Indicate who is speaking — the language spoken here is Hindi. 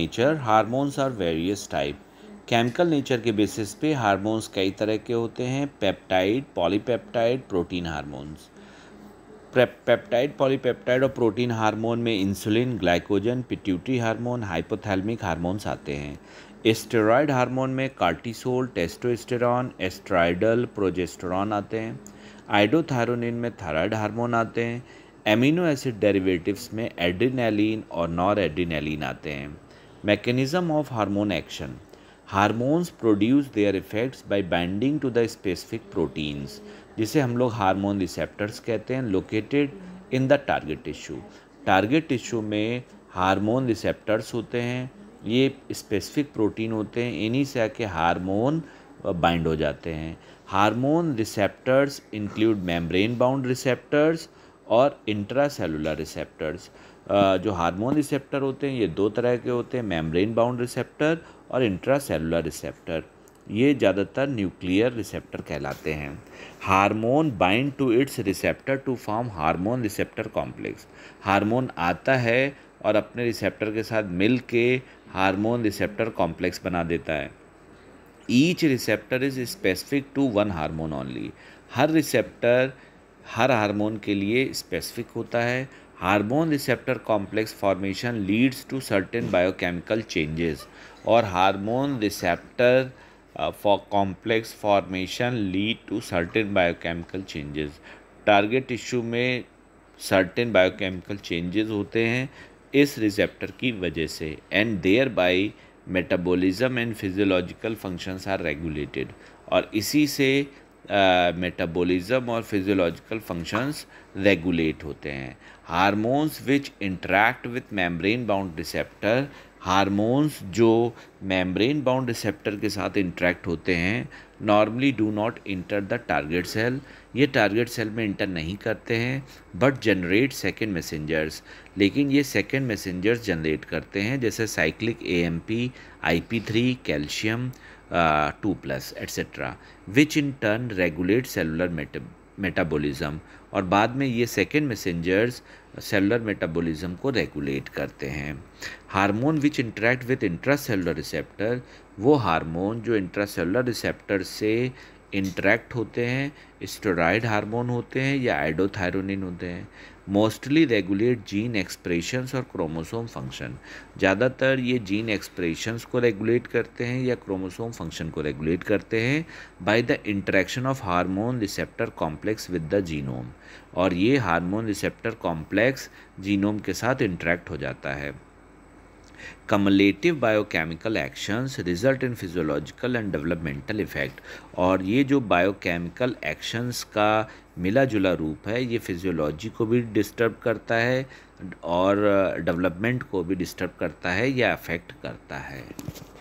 Speaker 1: nature hormones are various type chemical nature के बेसिस पे हारमोन्स कई तरह के होते हैं peptide polypeptide protein hormones peptide polypeptide और प्रोटीन हारमोन में insulin glycogen pituitary hormone hypothalamic hormones आते हैं एस्टेरॉयड हारमोन में कार्टिसोल टेस्टोस्टेरॉन एस्ट्राइडल प्रोजेस्टोरॉन आते हैं आइडोथायरोनिन में थायराइड हारमोन आते हैं एमिनो एसिड डेरिवेटिव्स में एड्रीनैलिन और नॉर एड्रीनैलिन आते हैं mechanism of hormone action hormones produce their effects by binding to the specific proteins जिसे हम लोग हार्मोन रिसेप्टर्स कहते हैं located in the target tissue target tissue में हार्मोन रिसेप्टर्स होते हैं ये स्पेसिफिक प्रोटीन होते हैं इन्हीं से आके हार्मोन बाइंड हो जाते हैं hormone receptors include membrane bound receptors और इंट्रासेलुलर रिसेप्टर्स जो हार्मोन रिसेप्टर होते हैं ये दो तरह के होते हैं मेम्ब्रेन बाउंड रिसेप्टर और इंट्रासेलुलर रिसेप्टर ये ज़्यादातर न्यूक्लियर रिसेप्टर कहलाते हैं hormone bind to its receptor to form hormone receptor complex hormone आता है और अपने रिसेप्टर के साथ मिल के हार्मोन रिसेप्टर कॉम्प्लेक्स बना देता है each receptor is specific to one hormone only हर रिसेप्टर हर हार्मोन के लिए स्पेसिफिक होता है hormone receptor complex formation leads to certain biochemical changes और hormone receptor for complex formation lead to certain biochemical changes target tissue में सर्टेन बायोकेमिकल चेंजेस होते हैं इस रिसेप्टर की वजह से and thereby metabolism and physiological functions are regulated और इसी से मेटाबॉलिज्म और फिजियोलॉजिकल फंक्शंस रेगुलेट होते हैं hormones which interact with membrane bound receptor hormones जो मेम्ब्रेन बाउंड रिसेप्टर के साथ इंटरेक्ट होते हैं normally do not enter the target cell ये टारगेट सेल में इंटर नहीं करते हैं बट जनरेट सेकेंड मैसेंजर्स लेकिन ये सेकेंड मैसेंजर्स जनरेट करते हैं जैसे cyclic A M P I P three calcium two plus etcetera which in turn regulate cellular metabolism और बाद में ये सेकेंड मैसेंजर्स सेलुलर मेटाबॉलिज्म को रेगुलेट करते हैं hormone which interact intracellular receptor वो हार्मोन जो इंट्रा सेलुलर रिसेप्टर से इंट्रैक्ट होते हैं स्टोराइड हार्मोन होते हैं या एडोथायरोनिन होते हैं मोस्टली रेगुलेट जीन एक्सप्रेशंस और क्रोमोसोम फंक्शन ज़्यादातर ये जीन एक्सप्रेशंस को रेगुलेट करते हैं या क्रोमोसोम फंक्शन को रेगुलेट करते हैं by the interaction of hormone receptor complex with the genome और ये हार्मोन रिसेप्टर कॉम्प्लेक्स जीनोम के साथ इंट्रैक्ट हो जाता है cumulative biochemical actions result in physiological and developmental effect और ये जो बायोकेमिकल एक्शंस का मिला जुला रूप है ये फिजियोलॉजी को भी डिस्टर्ब करता है और डेवलपमेंट uh, को भी डिस्टर्ब करता है या अफेक्ट करता है